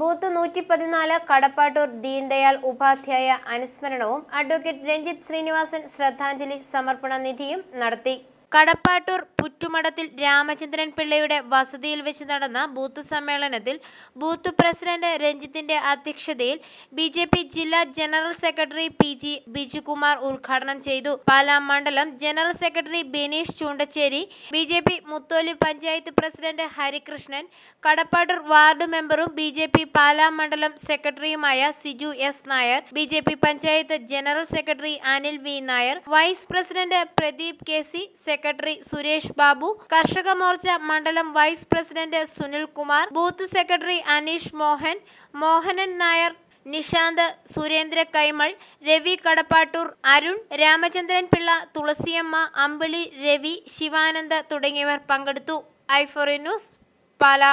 booth നൂറ്റി പതിനാല് കടപ്പാട്ടൂർ ദീൻദയാൽ ഉപാധ്യായ അനുസ്മരണവും അഡ്വക്കേറ്റ് രഞ്ജിത്ത് ശ്രീനിവാസൻ ശ്രദ്ധാഞ്ജലി സമർപ്പണ നിധിയും നടത്തി കടപ്പാട്ടൂർ പുറ്റുമടത്തിൽ രാമചന്ദ്രൻ പിള്ളയുടെ വസതിയിൽ വെച്ച് നടന്ന ബൂത്ത് സമ്മേളനത്തിൽ ബൂത്ത് പ്രസിഡന്റ് രഞ്ജിത്തിന്റെ അധ്യക്ഷതയിൽ ബി ജെ പി ജില്ലാ general secretary P G Bijukumar ഉദ്ഘാടനം ചെയ്തു പാലാ മണ്ഡലം general secretary Bineesh Choondacheri B J P Mutholi panchayat president Harikrishnan Kadappattoor ward മെമ്പറും ബി ജെ പി പാലാ മണ്ഡലം സെക്രട്ടറിയുമായ Siju S Nair B J P panchayat general secretary Anil V Nair vice president Pradeep K C secretary Suresh Babu Karshaka Morcha മണ്ഡലം vice president Sunilkumar booth secretary Aneesh Mohan Mohanan Nair Nishant Surendra Kaimal Ravi Kadappattoor Arun Ramachandran Pillai Thulasiyamma Ambili Ravi Shivananda തുടങ്ങിയവർ പങ്കെടുത്തു ഐഫോറി ന്യൂസ് പാല